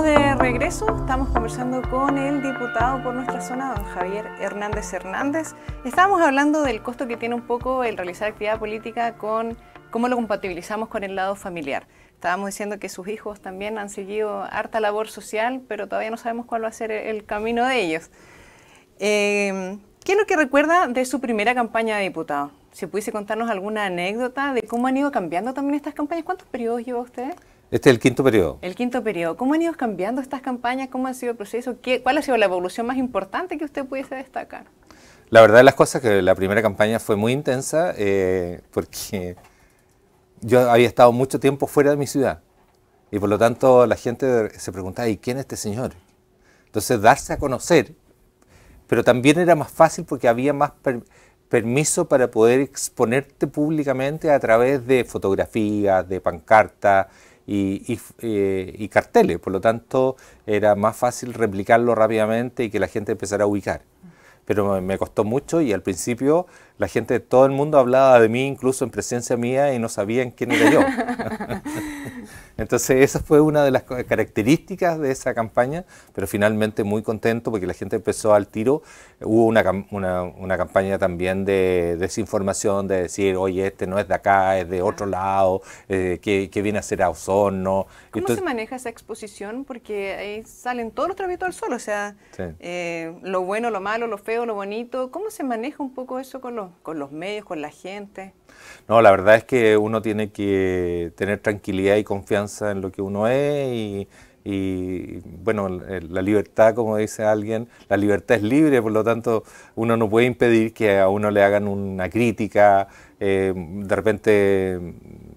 de regreso, estamos conversando con el diputado por nuestra zona, don Javier Hernández Hernández. Estábamos hablando del costo que tiene un poco el realizar actividad política con cómo lo compatibilizamos con el lado familiar. Estábamos diciendo que sus hijos también han seguido harta labor social, pero todavía no sabemos cuál va a ser el camino de ellos. Em, ¿Qué es lo que recuerda de su primera campaña de diputado? Si pudiese contarnos alguna anécdota de cómo han ido cambiando también estas campañas, ¿cuántos periodos lleva usted? Este es el quinto periodo. El quinto periodo. ¿Cómo han ido cambiando estas campañas? ¿Cómo ha sido el proceso? ¿Cuál ha sido la evolución más importante que usted pudiese destacar? La verdad de las cosas es que la primera campaña fue muy intensa eh, porque yo había estado mucho tiempo fuera de mi ciudad y por lo tanto la gente se preguntaba, ¿y quién es este señor? Entonces darse a conocer, pero también era más fácil porque había más permiso para poder exponerte públicamente a través de fotografías, de pancartas, eh, y, carteles, por lo tanto era más fácil replicarlo rápidamente y que la gente empezara a ubicar. Pero me costó mucho y al principio la gente de todo el mundo hablaba de mí, incluso en presencia mía, y no sabían quién era yo. Entonces esa fue una de las características de esa campaña, pero finalmente muy contento porque la gente empezó al tiro. Hubo una, una, campaña también de desinformación, de decir, oye, este no es de acá, es de otro lado, eh, que, viene a ser a Osorno. ¿Cómo se maneja esa exposición? Porque ahí salen todos los trabitos al sol, o sea, eh, lo bueno, lo malo, lo feo, lo bonito. ¿Cómo se maneja un poco eso con los con los medios, con la gente? No, la verdad es que uno tiene que tener tranquilidad y confianza en lo que uno es y, bueno, la libertad, como dice alguien, la libertad es libre, por lo tanto uno no puede impedir que a uno le hagan una crítica, eh, de repente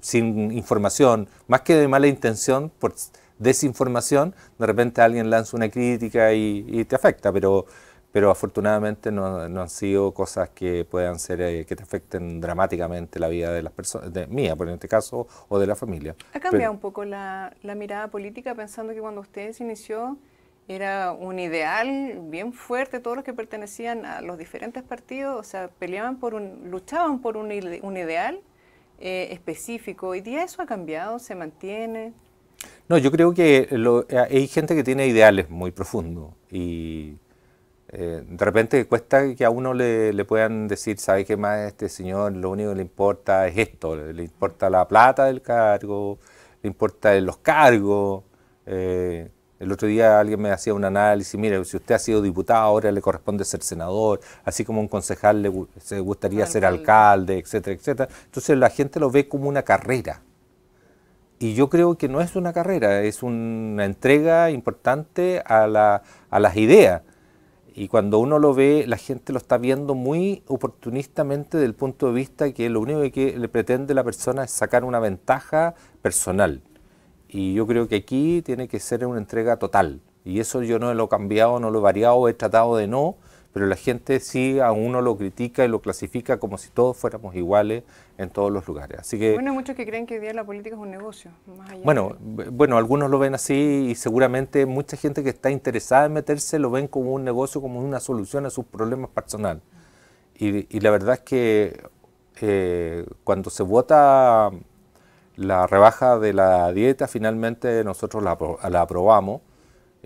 sin información, más que de mala intención, por desinformación, de repente alguien lanza una crítica y te afecta, pero pero afortunadamente no, han sido cosas que puedan ser, eh, que te afecten dramáticamente la vida de las personas, de mía por en este caso, o de la familia. ¿Ha cambiado un poco la, mirada política pensando que cuando ustedes inició era un ideal bien fuerte, todos los que pertenecían a los diferentes partidos, o sea, peleaban por un, luchaban por un, ideal eh, específico. ¿y día eso ha cambiado? ¿Se mantiene? No, yo creo que eh, hay gente que tiene ideales muy profundos y, eh, de repente cuesta que a uno le, le puedan decir, ¿sabe qué más este señor? Lo único que le importa es esto, le, importa la plata del cargo, le importa los cargos. Eh, el otro día alguien me hacía un análisis, mira, si usted ha sido diputado, ahora le corresponde ser senador, así como un concejal le gustaría ser alcalde, etcétera, etcétera. Entonces la gente lo ve como una carrera. Y yo creo que no es una carrera, es una entrega importante a, la, a las ideas y cuando uno lo ve, la gente lo está viendo muy oportunistamente del punto de vista que lo único que le pretende la persona es sacar una ventaja personal. Y yo creo que aquí tiene que ser una entrega total. Y eso yo no lo he cambiado, no lo he variado, he tratado de no, pero la gente sí a uno lo critica y lo clasifica como si todos fuéramos iguales en todos los lugares. Así que, bueno, hay muchos que creen que hoy día la política es un negocio. bueno, bueno, algunos lo ven así y seguramente mucha gente que está interesada en meterse lo ven como un negocio, como una solución a sus problemas personales. Y, la verdad es que eh, cuando se vota la rebaja de la dieta, finalmente nosotros la aprobamos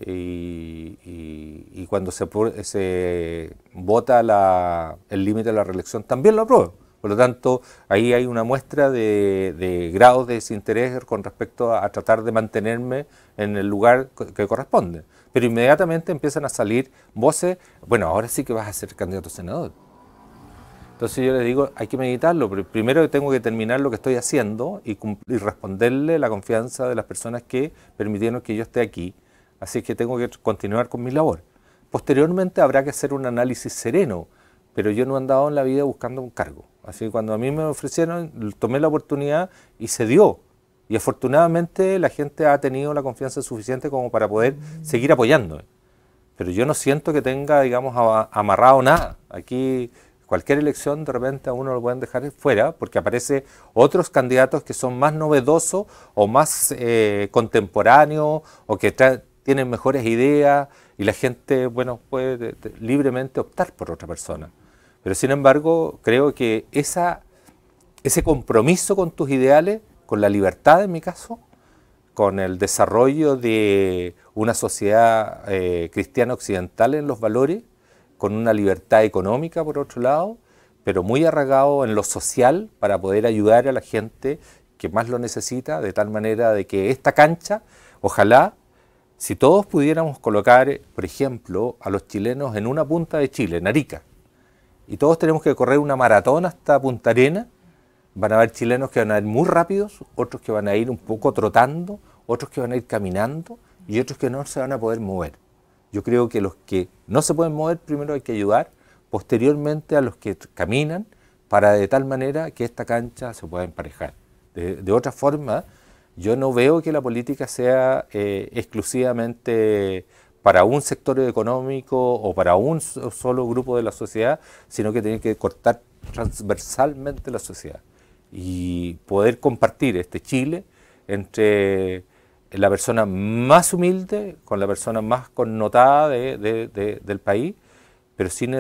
y, cuando se, se vota el límite de la reelección, también lo apruebo. Por lo tanto, ahí hay una muestra de, grado de desinterés con respecto a, tratar de mantenerme en el lugar que corresponde. Pero inmediatamente empiezan a salir voces, bueno, ahora sí que vas a ser candidato a senador. Entonces yo le digo, hay que meditarlo, pero primero tengo que terminar lo que estoy haciendo y responderle la confianza de las personas que permitieron que yo esté aquí así que tengo que continuar con mi labor. Posteriormente habrá que hacer un análisis sereno, pero yo no he andado en la vida buscando un cargo. Así que cuando a mí me ofrecieron, tomé la oportunidad y se dio. Y afortunadamente la gente ha tenido la confianza suficiente como para poder mm. seguir apoyándome. Pero yo no siento que tenga, digamos, amarrado nada. Aquí cualquier elección de repente a uno lo pueden dejar fuera porque aparece otros candidatos que son más novedosos o más eh, contemporáneos o que tienen mejores ideas y la gente, bueno, puede libremente optar por otra persona. Pero sin embargo, creo que esa, ese compromiso con tus ideales, con la libertad en mi caso, con el desarrollo de una sociedad eh, cristiana occidental en los valores, con una libertad económica por otro lado, pero muy arraigado en lo social para poder ayudar a la gente que más lo necesita, de tal manera de que esta cancha, ojalá si todos pudiéramos colocar, por ejemplo, a los chilenos en una punta de Chile, en Arica, y todos tenemos que correr una maratón hasta Punta Arena, van a haber chilenos que van a ir muy rápidos, otros que van a ir un poco trotando, otros que van a ir caminando y otros que no se van a poder mover. Yo creo que los que no se pueden mover, primero hay que ayudar, posteriormente a los que caminan, para de tal manera que esta cancha se pueda emparejar. de otra forma, yo no veo que la política sea eh, exclusivamente para un sector económico o para un solo grupo de la sociedad, sino que tiene que cortar transversalmente la sociedad y poder compartir este Chile entre la persona más humilde con la persona más connotada del país pero sin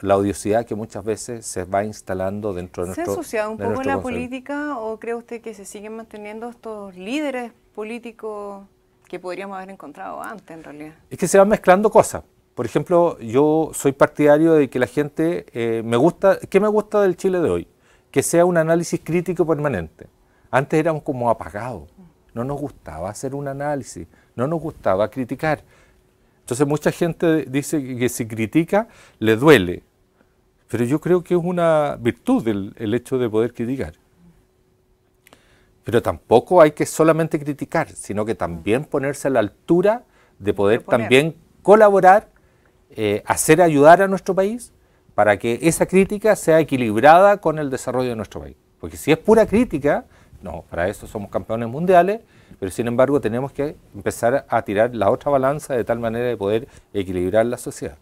la odiosidad que muchas veces se va instalando dentro de nuestro... ¿Se ha asociado un poco la política o cree usted que se siguen manteniendo estos líderes políticos que podríamos haber encontrado antes en realidad? Es que se van mezclando cosas. Por ejemplo, yo soy partidario de que la gente eh, me gusta, ¿qué me gusta del Chile de hoy? Que sea un análisis crítico permanente. Antes éramos como apagado, no nos gustaba hacer un análisis, no nos gustaba criticar. Entonces mucha gente dice que si critica le duele, pero yo creo que es una virtud el, hecho de poder criticar. Pero tampoco hay que solamente criticar, sino que también ponerse a la altura de poder también colaborar, eh, hacer ayudar a nuestro país para que esa crítica sea equilibrada con el desarrollo de nuestro país. Porque si es pura crítica, no, para eso somos campeones mundiales, pero sin embargo tenemos que empezar a tirar la otra balanza de tal manera de poder equilibrar la sociedad.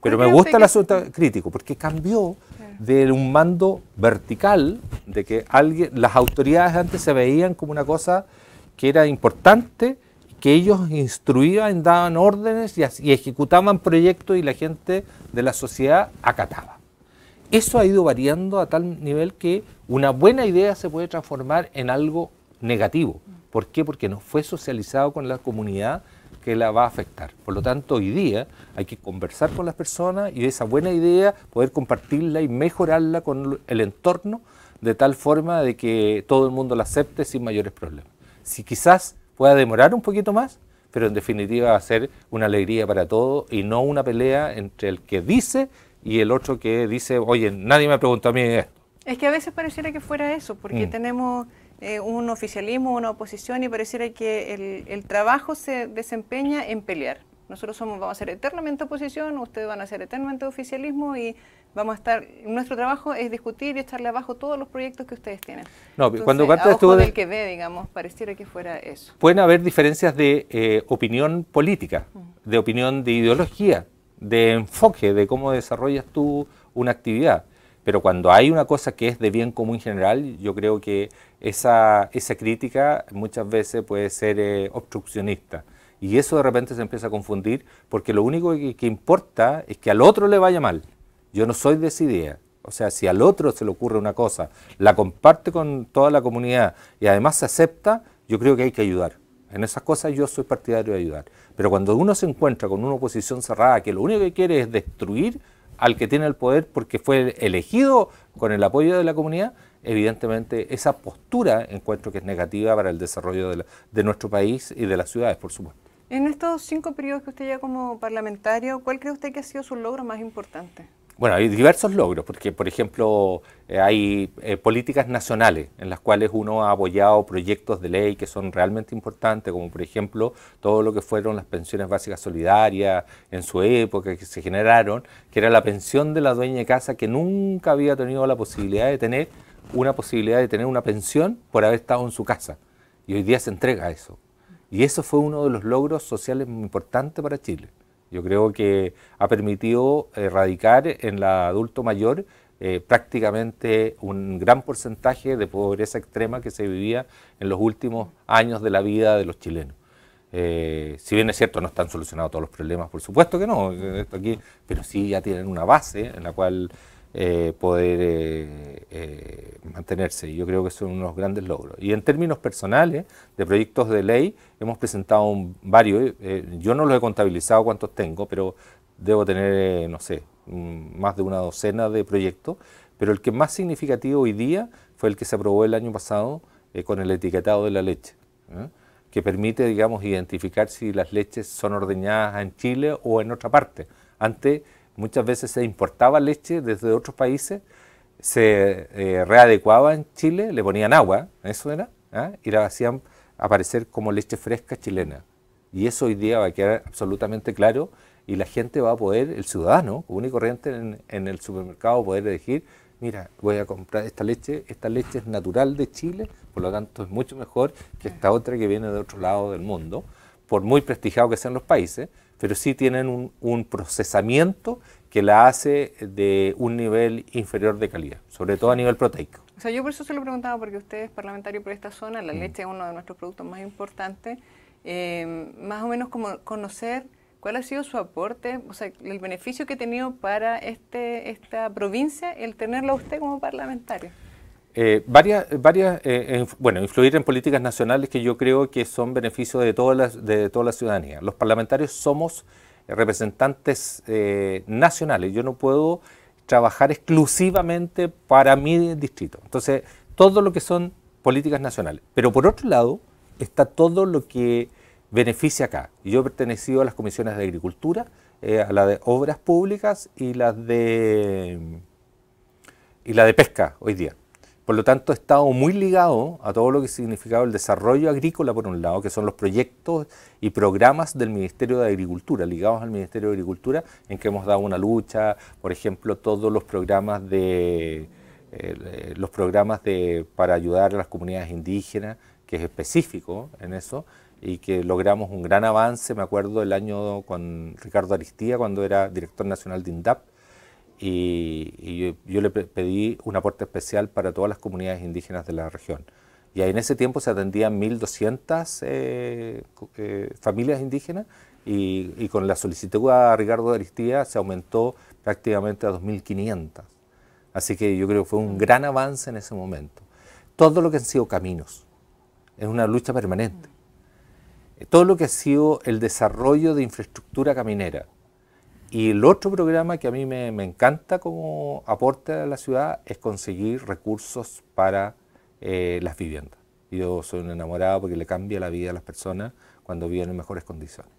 Pero me gusta el asunto crítico, porque cambió de un mando vertical, de que alguien, las autoridades antes se veían como una cosa que era importante, que ellos instruían, daban órdenes y ejecutaban proyectos y la gente de la sociedad acataba. Eso ha ido variando a tal nivel que una buena idea se puede transformar en algo negativo. ¿Por qué? Porque no fue socializado con la comunidad que la va a afectar. Por lo tanto, hoy día hay que conversar con las personas y esa buena idea poder compartirla y mejorarla con el entorno de tal forma de que todo el mundo la acepte sin mayores problemas. Si quizás pueda demorar un poquito más, pero en definitiva va a ser una alegría para todos y no una pelea entre el que dice y el otro que dice, oye, nadie me preguntó a mí esto. Es que a veces pareciera que fuera eso, porque mm. tenemos eh, un oficialismo, una oposición y pareciera que el, trabajo se desempeña en pelear. Nosotros somos, vamos a ser eternamente oposición, ustedes van a ser eternamente oficialismo y vamos a estar, nuestro trabajo es discutir y echarle abajo todos los proyectos que ustedes tienen. No, cuando a ojo estuvo del que ve, digamos, pareciera que fuera eso. Pueden haber diferencias de eh, opinión política, mm. de opinión de ideología, de enfoque de cómo desarrollas tú una actividad. Pero cuando hay una cosa que es de bien común general, yo creo que esa, esa crítica muchas veces puede ser eh, obstruccionista. Y eso de repente se empieza a confundir porque lo único que, importa es que al otro le vaya mal. Yo no soy de esa idea. O sea, si al otro se le ocurre una cosa, la comparte con toda la comunidad y además se acepta, yo creo que hay que ayudar. En esas cosas yo soy partidario de ayudar. Pero cuando uno se encuentra con una oposición cerrada que lo único que quiere es destruir al que tiene el poder porque fue elegido con el apoyo de la comunidad, evidentemente esa postura encuentro que es negativa para el desarrollo de, nuestro país y de las ciudades, por supuesto. En estos cinco periodos que usted ya como parlamentario, ¿cuál cree usted que ha sido su logro más importante? Bueno, hay diversos logros, porque por ejemplo eh, hay eh, políticas nacionales en las cuales uno ha apoyado proyectos de ley que son realmente importantes, como por ejemplo todo lo que fueron las pensiones básicas solidarias en su época que se generaron, que era la pensión de la dueña de casa que nunca había tenido la posibilidad de tener, una posibilidad de tener una pensión por haber estado en su casa. Y hoy día se entrega eso. Y eso fue uno de los logros sociales importantes para Chile. Yo creo que ha permitido erradicar en la adulto mayor eh, prácticamente un gran porcentaje de pobreza extrema que se vivía en los últimos años de la vida de los chilenos. Eh, si bien es cierto, no están solucionados todos los problemas, por supuesto que no, eh, esto aquí, pero sí ya tienen una base en la cual eh, poder eh, eh, mantenerse. yo creo que son unos grandes logros. Y en términos personales, de proyectos de ley, hemos presentado varios. yo no los he contabilizado cuántos tengo, pero debo tener, no sé, más de una docena de proyectos. Pero el que más significativo hoy día fue el que se aprobó el año pasado con el etiquetado de la leche que permite, digamos, identificar si las leches son ordeñadas en Chile o en otra parte. Antes Muchas veces se importaba leche desde otros países, se eh, readecuaba en Chile, le ponían agua, eso era, ¿ah? y la hacían aparecer como leche fresca chilena. Y eso hoy día va a quedar absolutamente claro y la gente va a poder, el ciudadano común y corriente en, el supermercado, poder elegir, mira, voy a comprar esta leche, esta leche es natural de Chile, por lo tanto es mucho mejor que esta otra que viene de otro lado del mundo, por muy prestigiado que sean los países, pero sí tienen un, procesamiento que la hace de un nivel inferior de calidad, sobre todo a nivel proteico. O sea, yo por eso se lo preguntaba, porque usted es parlamentario por esta zona, la mm. leche es uno de nuestros productos más importantes, eh, más o menos como conocer cuál ha sido su aporte, o sea, el beneficio que ha tenido para este, esta provincia el tenerlo usted como parlamentario. Eh, varias, varias eh, bueno, influir en políticas nacionales que yo creo que son beneficio de toda la, de toda la ciudadanía. Los parlamentarios somos eh, representantes nacionales. Yo no puedo trabajar exclusivamente para mi distrito. Entonces, todo lo que son políticas nacionales. Pero por otro lado, está todo lo que beneficia acá. Yo he pertenecido a las comisiones de Agricultura, a la de Obras Públicas y las de, y la de Pesca hoy día. Por lo tanto, he estado muy ligado a todo lo que significaba el desarrollo agrícola, por un lado, que son los proyectos y programas del Ministerio de Agricultura, ligados al Ministerio de Agricultura, en que hemos dado una lucha, por ejemplo, todos los programas de eh, los programas de, para ayudar a las comunidades indígenas, que es específico en eso, y que logramos un gran avance, me acuerdo del año con Ricardo Aristía, cuando era director nacional de INDAP, y, yo, le pedí un aporte especial para todas las comunidades indígenas de la región. Y ahí en ese tiempo se atendían 1.200 eh, eh, familias indígenas y, y, con la solicitud a Ricardo de Aristía se aumentó prácticamente a 2.500. Así que yo creo que fue un mm. gran avance en ese momento. Todo lo que han sido caminos, es una lucha permanente. Mm. Todo lo que ha sido el desarrollo de infraestructura caminera, y el otro programa que a mí me, encanta como aporte a la ciudad es conseguir recursos para eh, las viviendas. Yo soy un enamorado porque le cambia la vida a las personas cuando viven en mejores condiciones.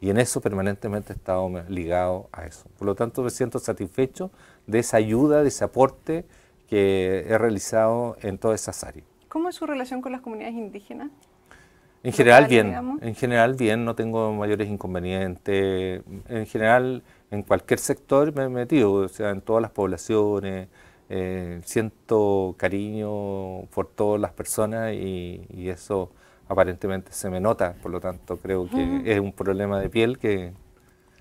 Y en eso permanentemente he estado ligado a eso. Por lo tanto, me siento satisfecho de esa ayuda, de ese aporte que he realizado en todas esas áreas. ¿Cómo es su relación con las comunidades indígenas? En general bien, en general bien, no tengo mayores inconvenientes. En general, en cualquier sector me he metido, o sea, en todas las poblaciones, eh, siento cariño por todas las personas y, eso aparentemente se me nota, por lo tanto creo que es un problema de piel que...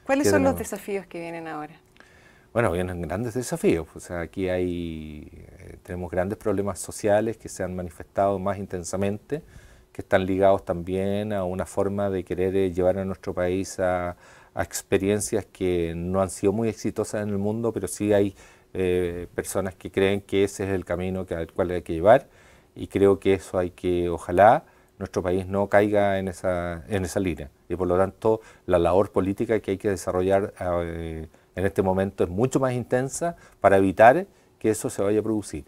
¿Cuáles son los desafíos que vienen ahora? Bueno, vienen grandes desafíos, o sea, aquí hay, eh, tenemos grandes problemas sociales que se han manifestado más intensamente, que están ligados también a una forma de querer eh, llevar a nuestro país a, experiencias que no han sido muy exitosas en el mundo, pero sí hay eh, personas que creen que ese es el camino que, al cual hay que llevar y creo que eso hay que, ojalá, nuestro país no caiga en esa, en esa línea. Y por lo tanto, la labor política que hay que desarrollar eh, en este momento es mucho más intensa para evitar que eso se vaya a producir.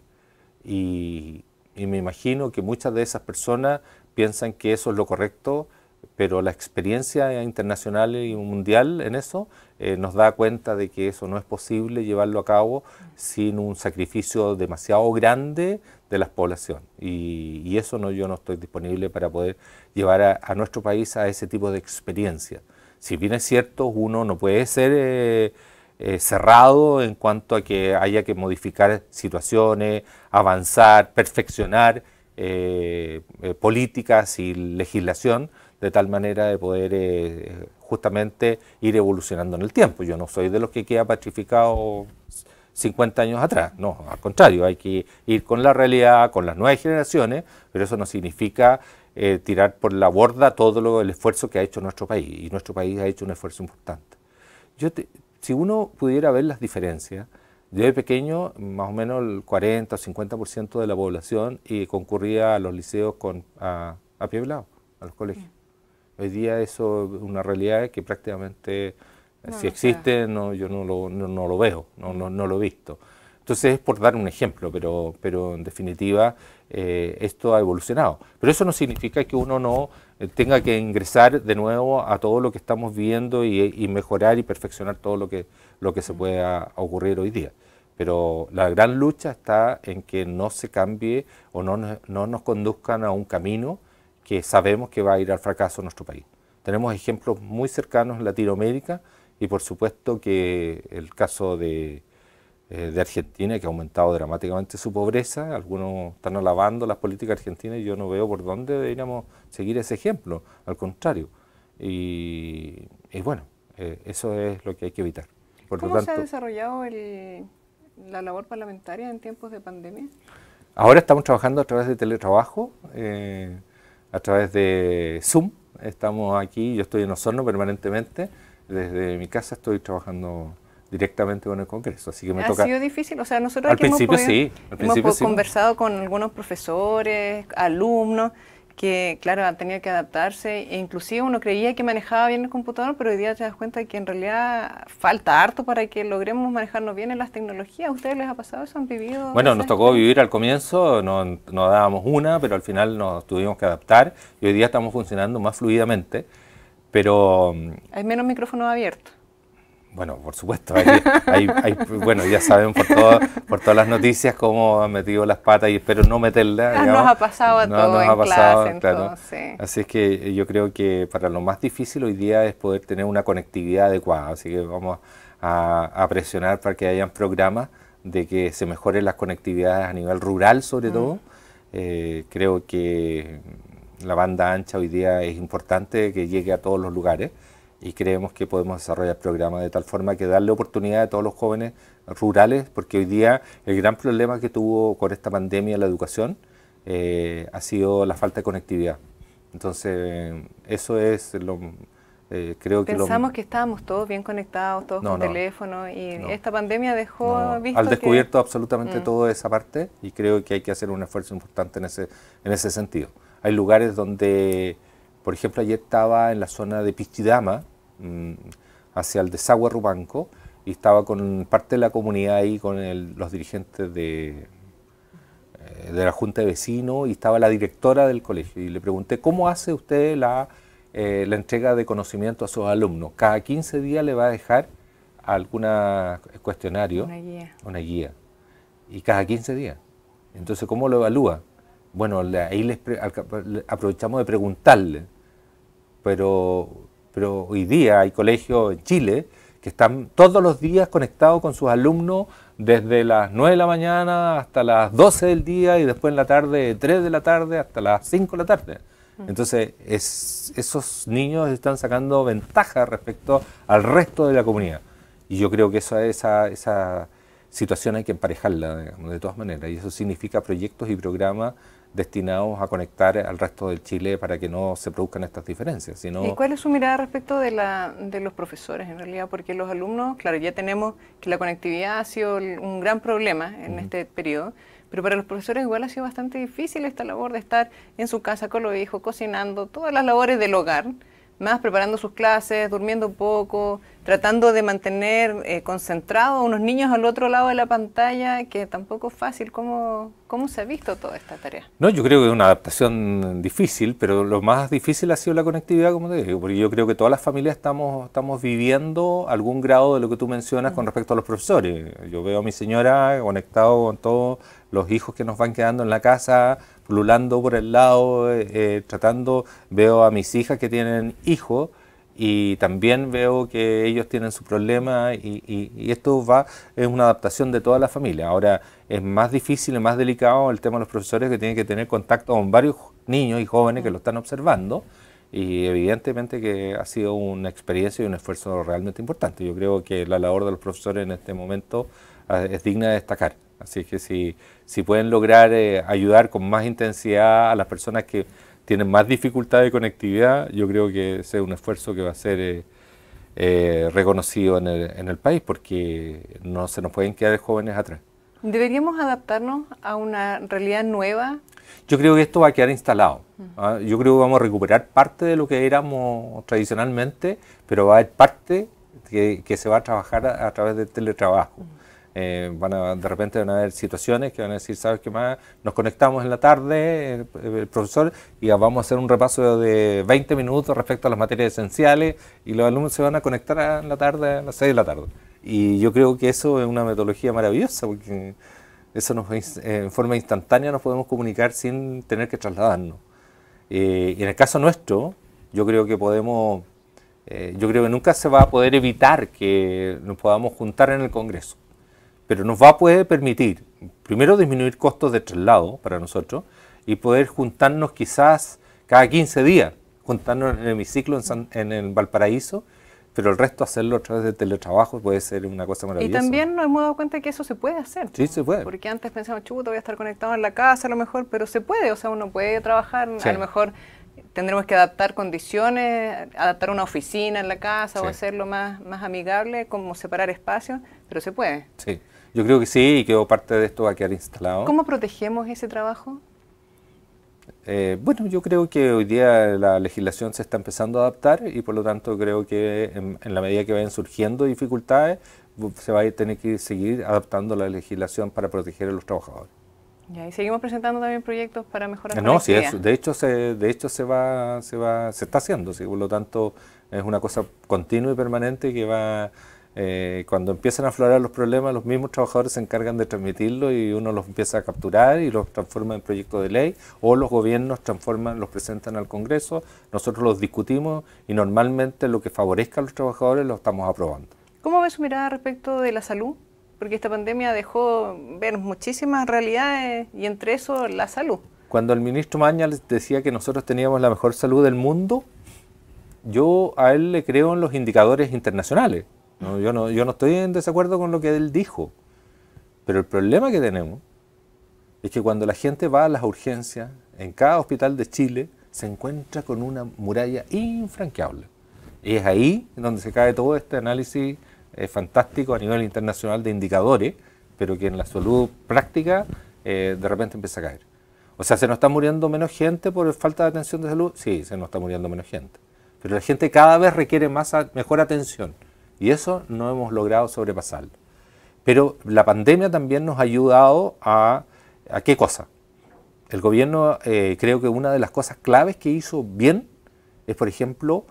y me imagino que muchas de esas personas piensan que eso es lo correcto, pero la experiencia internacional y mundial en eso eh, nos da cuenta de que eso no es posible llevarlo a cabo sin un sacrificio demasiado grande de la población. Y, eso no, yo no estoy disponible para poder llevar a, nuestro país a ese tipo de experiencia. Si bien es cierto, uno no puede ser eh, eh, cerrado en cuanto a que haya que modificar situaciones, avanzar, perfeccionar eh, eh, políticas y legislación de tal manera de poder eh, justamente ir evolucionando en el tiempo. Yo no soy de los que queda patrificado 50 años atrás, no, al contrario, hay que ir con la realidad, con las nuevas generaciones, pero eso no significa tirar por la borda todo el esfuerzo que ha hecho nuestro país, y nuestro país ha hecho un esfuerzo importante. Yo si uno pudiera ver las diferencias, yo de pequeño, más o menos el 40 o 50% de la población y concurría a los liceos con, a, pie blado, a los colegios. Hoy día eso es una realidad que prácticamente, eh, si existe, no, yo no lo, veo, no, lo he visto. Entonces es por dar un ejemplo, pero, en definitiva eh, esto ha evolucionado. Pero eso no significa que uno no eh, tenga que ingresar de nuevo a todo lo que estamos viendo y mejorar y perfeccionar todo lo que, lo que se pueda ocurrir hoy día. Pero la gran lucha está en que no se cambie o no, no nos conduzcan a un camino que sabemos que va a ir al fracaso en nuestro país. Tenemos ejemplos muy cercanos en Latinoamérica y por supuesto que el caso de, eh, Argentina, que ha aumentado dramáticamente su pobreza, algunos están alabando las políticas argentinas y yo no veo por dónde deberíamos seguir ese ejemplo, al contrario. Y, bueno, eh, eso es lo que hay que evitar. ¿Cómo se ha desarrollado la labor parlamentaria en tiempos de pandemia? Ahora estamos trabajando a través de teletrabajo, eh, a través de Zoom. Estamos aquí, yo estoy en Osorno permanentemente. Desde mi casa estoy trabajando directamente con el Congreso, así que me ha sido difícil, o sea, nosotros al principio hemos, hemos conversado con algunos profesores, alumnos, que, claro, tenía que adaptarse. E inclusive uno creía que manejaba bien el computador, pero hoy día te das cuenta que en realidad falta harto para que logremos manejarnos bien en las tecnologías. ¿A ustedes les ha pasado eso? ¿Han vivido? Bueno, nos tocó vivir al comienzo, no, dábamos una, pero al final nos tuvimos que adaptar y hoy día estamos funcionando más fluidamente. Pero... Mm, Hay menos micrófonos abiertos. Bueno, por supuesto, bueno, ya saben por, por todas las noticias cómo han metido las patas y espero no meterlas. No, ah, nos ha pasado a no, nos en ha clase, Así es que yo creo que para lo más difícil hoy día es poder tener una conectividad adecuada, así que vamos a, presionar para que hayan programas de que se mejoren las conectividades a nivel rural sobre mm. todo. Eh, creo que la banda ancha hoy día es importante que llegue a todos los lugares y creemos que podemos desarrollar programas de tal forma que darle oportunidad a todos los jóvenes rurales, porque hoy día el gran problema que tuvo con esta pandemia la educación eh, ha sido la falta de conectividad. Entonces, eso es lo... Eh, creo que Pensamos que estábamos todos bien conectados, todos con teléfono, y esta pandemia dejó visto Al descubierto absolutamente mm. todo toda esa parte, y creo que hay que hacer un esfuerzo importante en ese, en ese sentido. Hay lugares donde por ejemplo, ayer estaba en la zona de Pichidama, mm, hacia el desagüe Rubanco, y estaba con parte de la comunidad ahí, con los dirigentes eh, de, la Junta de Vecinos, y estaba la directora del colegio. Y le pregunté, ¿cómo hace usted la, eh, entrega de conocimiento a sus alumnos? Cada 15 días le va a dejar algún cuestionario, una guía, y cada 15 días. Entonces, ¿cómo lo evalúa? bueno, ahí les aprovechamos de preguntarle, pero, pero hoy día hay colegios en Chile que están todos los días conectados con sus alumnos desde las 9 de la mañana hasta las 12 del día y después en la tarde 3 de la tarde hasta las 5 de la tarde. Mm. Entonces, esos niños están sacando ventaja respecto al resto de la comunidad. Y yo creo que esa, esa, esa situación hay que emparejarla, de todas maneras. Y eso significa proyectos y programas destinados a conectar al resto del Chile para que no se produzcan estas diferencias. ¿Y cuál es su mirada respecto de, de los profesores en realidad? Porque los alumnos, claro, ya tenemos que la conectividad ha sido un gran problema en este periodo, pero para los profesores igual ha sido bastante difícil esta labor de estar en su casa con los hijos, cocinando, todas las labores del hogar más preparando sus clases, durmiendo un poco, tratando de mantener eh, concentrados a unos niños al otro lado de la pantalla, que tampoco es fácil. ¿Cómo, ¿Cómo se ha visto toda esta tarea? No, yo creo que es una adaptación difícil, pero lo más difícil ha sido la conectividad, como te digo, porque yo creo que todas las familias estamos, estamos viviendo algún grado de lo que tú mencionas con respecto a los profesores. Yo veo a mi señora conectado con todos los hijos que nos van quedando en la casa, Lulando por el lado, eh, eh, tratando, veo a mis hijas que tienen hijos y también veo que ellos tienen su problema y, y, esto va, es una adaptación de toda la familia. Ahora es más difícil y más delicado el tema de los profesores que tienen que tener contacto con varios niños y jóvenes que lo están observando y evidentemente que ha sido una experiencia y un esfuerzo realmente importante. Yo creo que la labor de los profesores en este momento eh, es digna de destacar. Así que si si pueden lograr eh, ayudar con más intensidad a las personas que tienen más dificultad de conectividad, yo creo que ese es un esfuerzo que va a ser eh, eh, reconocido en el, país, porque no se nos pueden quedar jóvenes atrás. ¿Deberíamos adaptarnos a una realidad nueva? Yo creo que esto va a quedar instalado. Mm. ¿ah? Yo creo que vamos a recuperar parte de lo que éramos tradicionalmente, pero va a haber parte que, se va a trabajar a través del teletrabajo. Mm. Eh, van de repente van a haber situaciones que van a decir, ¿sabes qué más? Nos conectamos en la tarde, eh, el, profesor, y vamos a hacer un repaso de 20 minutos respecto a las materias esenciales, y los alumnos se van a conectar en la tarde, a las 6 de la tarde. Y yo creo que eso es una metodología maravillosa, porque eso nos, eh, en forma instantánea nos podemos comunicar sin tener que trasladarnos. y en el caso nuestro, yo creo que podemos, yo creo que nunca se va a poder evitar que nos podamos juntar en el Congreso pero nos va a poder permitir, primero, disminuir costos de traslado para nosotros y poder juntarnos quizás cada 15 días, juntarnos en el hemiciclo en, el Valparaíso, pero el resto hacerlo a través de teletrabajo puede ser una cosa maravillosa. Y también nos hemos dado cuenta que eso se puede hacer. Sí, se puede. Porque antes pensamos, chuto, voy a estar conectado en la casa a lo mejor, pero se puede, o sea, uno puede trabajar, a lo mejor tendremos que adaptar condiciones, adaptar una oficina en la casa o hacerlo más, más amigable, como separar espacios, pero se puede. Sí. Yo creo que sí y que parte de esto va a quedar instalado. ¿Cómo protegemos ese trabajo? Eh, bueno, yo creo que hoy día la legislación se está empezando a adaptar y por lo tanto creo que en, la medida que vayan surgiendo dificultades se va a tener que seguir adaptando la legislación para proteger a los trabajadores. y seguimos presentando también proyectos para mejorar no, la sí, de hecho se de hecho se va se va se está haciendo, por lo tanto es una cosa continua y permanente que va eh, cuando empiezan a aflorar los problemas, los mismos trabajadores se encargan de transmitirlo y uno los empieza a capturar y los transforma en proyectos de ley o los gobiernos transforman, los presentan al Congreso, nosotros los discutimos y normalmente lo que favorezca a los trabajadores lo estamos aprobando. ¿Cómo ves su mirada respecto de la salud? Porque esta pandemia dejó ver muchísimas realidades y entre eso la salud. Cuando el ministro Maña decía que nosotros teníamos la mejor salud del mundo, yo a él le creo en los indicadores internacionales yo, no, yo no estoy en desacuerdo con lo que él dijo. Pero el problema que tenemos es que cuando la gente va a las urgencias, en cada hospital de Chile, se encuentra con una muralla infranqueable. Y es ahí donde se cae todo este análisis eh, fantástico a nivel internacional de indicadores, pero que en la salud práctica eh, de repente empieza a caer. O sea, ¿se nos está muriendo menos gente por falta de atención de salud? Sí, se nos está muriendo menos gente. Pero la gente cada vez requiere más mejor atención. Y eso no hemos logrado sobrepasar. Pero la pandemia también nos ha ayudado a... ¿A qué cosa? El gobierno eh, creo que una de las cosas claves que hizo bien es, por ejemplo,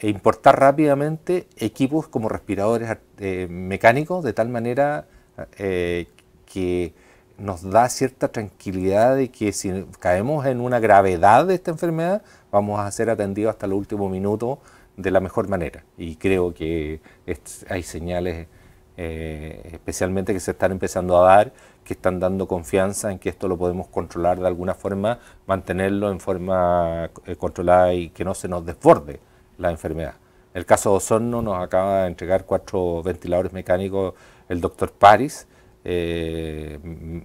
importar rápidamente equipos como respiradores eh, mecánicos, de tal manera eh, que nos da cierta tranquilidad de que si caemos en una gravedad de esta enfermedad, vamos a ser atendidos hasta el último minuto de la mejor manera. Y creo que hay señales, eh, especialmente que se están empezando a dar, que están dando confianza en que esto lo podemos controlar de alguna forma, mantenerlo en forma eh, controlada y que no se nos desborde la enfermedad. El caso de Osorno nos acaba de entregar cuatro ventiladores mecánicos el doctor Paris, eh,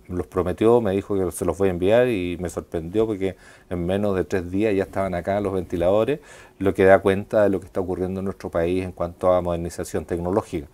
los prometió, me dijo que se los voy a enviar y me sorprendió porque en menos de tres días ya estaban acá los ventiladores, lo que da cuenta de lo que está ocurriendo en nuestro país en cuanto a modernización tecnológica.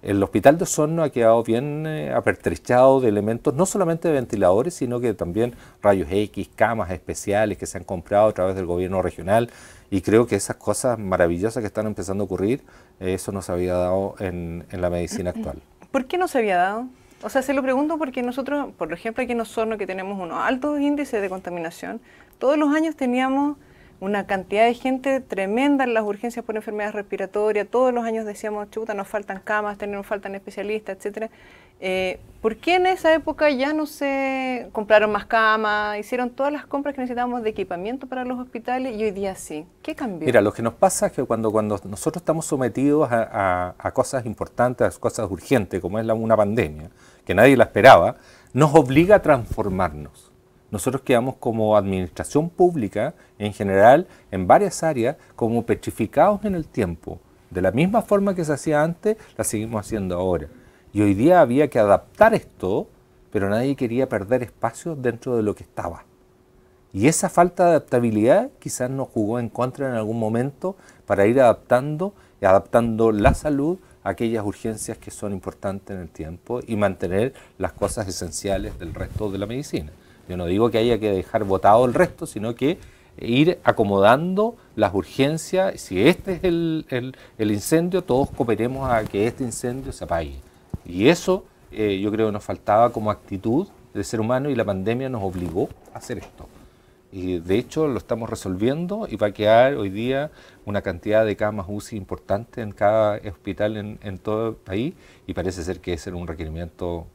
El hospital de Osorno ha quedado bien eh, apertrechado de elementos, no solamente de ventiladores, sino que también rayos X, camas especiales que se han comprado a través del gobierno regional. Y creo que esas cosas maravillosas que están empezando a ocurrir, eh, eso no se había dado en, en la medicina actual. ¿Por qué no se había dado? O sea, se lo pregunto porque nosotros, por ejemplo, aquí en Osorno, que tenemos unos altos índices de contaminación, todos los años teníamos una cantidad de gente tremenda en las urgencias por enfermedades respiratorias. Todos los años decíamos, chuta, nos faltan camas, nos faltan especialistas, etcétera. Eh, ¿Por qué en esa época ya no se compraron más camas, hicieron todas las compras que necesitábamos de equipamiento para los hospitales y hoy día sí? ¿Qué cambió? Mira, lo que nos pasa es que cuando, cuando nosotros estamos sometidos a, cosas importantes, a cosas urgentes, como es una pandemia, que nadie la esperaba, nos obliga a transformarnos nosotros quedamos como administración pública en general, en varias áreas, como petrificados en el tiempo. De la misma forma que se hacía antes, la seguimos haciendo ahora. Y hoy día había que adaptar esto, pero nadie quería perder espacio dentro de lo que estaba. Y esa falta de adaptabilidad quizás nos jugó en contra en algún momento para ir adaptando y adaptando la salud a aquellas urgencias que son importantes en el tiempo y mantener las cosas esenciales del resto de la medicina. Yo no digo que haya que dejar votado el resto, sino que ir acomodando las urgencias. Si este es el, incendio, todos cooperemos a que este incendio se apague. Y eso eh, yo creo que nos faltaba como actitud de ser humano y la pandemia nos obligó a hacer esto. Y de hecho lo estamos resolviendo y va a quedar hoy día una cantidad de camas UCI importante en cada hospital en, todo el país y parece ser que ese un requerimiento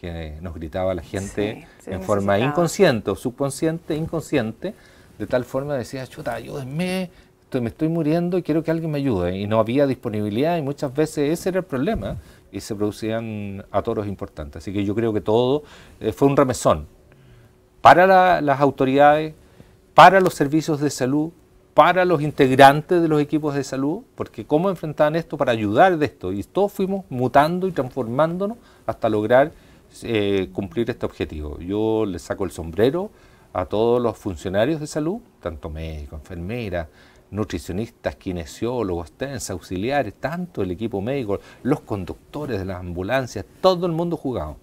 que nos gritaba la gente en forma inconsciente o subconsciente, inconsciente, de tal forma decía, chuta, ayúdenme, estoy, me estoy muriendo y quiero que alguien me ayude. Y no había disponibilidad y muchas veces ese era el problema y se producían atoros importantes. Así que yo creo que todo eh, fue un remesón para las autoridades, para los servicios de salud, para los integrantes de los equipos de salud, porque cómo enfrentaban esto para ayudar de esto. Y todos fuimos mutando y transformándonos hasta lograr eh, cumplir este objetivo. Yo le saco el sombrero a todos los funcionarios de salud, tanto médicos, enfermeras, nutricionistas, kinesiólogos, TENS, auxiliares, tanto el equipo médico, los conductores de las ambulancias, todo el mundo jugado.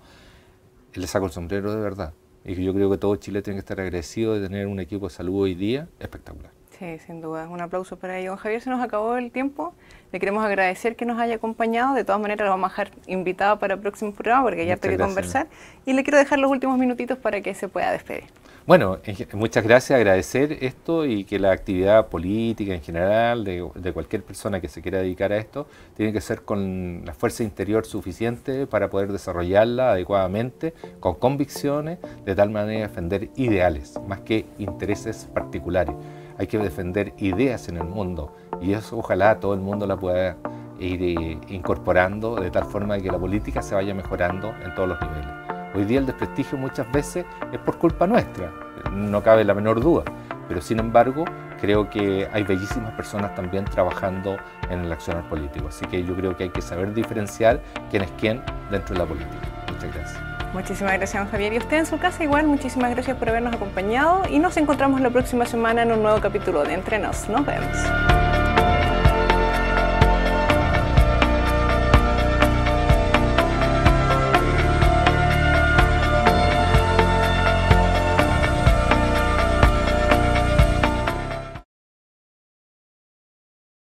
Le saco el sombrero de verdad. Y yo creo que todo Chile tiene que estar agradecido de tener un equipo de salud hoy día espectacular. Sí, sin duda. Un aplauso para ello. Javier, se nos acabó el tiempo. Le queremos agradecer que nos haya acompañado. De todas maneras, lo vamos a dejar invitado para el próximo programa porque ya voy que conversar. Y le quiero dejar los últimos minutitos para que se pueda despedir. Bueno, muchas gracias, agradecer esto y que la actividad política en general de, de, cualquier persona que se quiera dedicar a esto tiene que ser con la fuerza interior suficiente para poder desarrollarla adecuadamente, con convicciones, de tal manera defender ideales, más que intereses particulares hay que defender ideas en el mundo y eso ojalá todo el mundo la pueda ir eh, incorporando de tal forma que la política se vaya mejorando en todos los niveles. Hoy día el desprestigio muchas veces es por culpa nuestra, no cabe la menor duda, pero sin embargo creo que hay bellísimas personas también trabajando en el accionar político, así que yo creo que hay que saber diferenciar quién es quién dentro de la política. Muchas gracias. Muchísimas gracias, Javier. Y usted en su casa igual, muchísimas gracias por habernos acompañado y nos encontramos la próxima semana en un nuevo capítulo de Entre Nos. Nos vemos.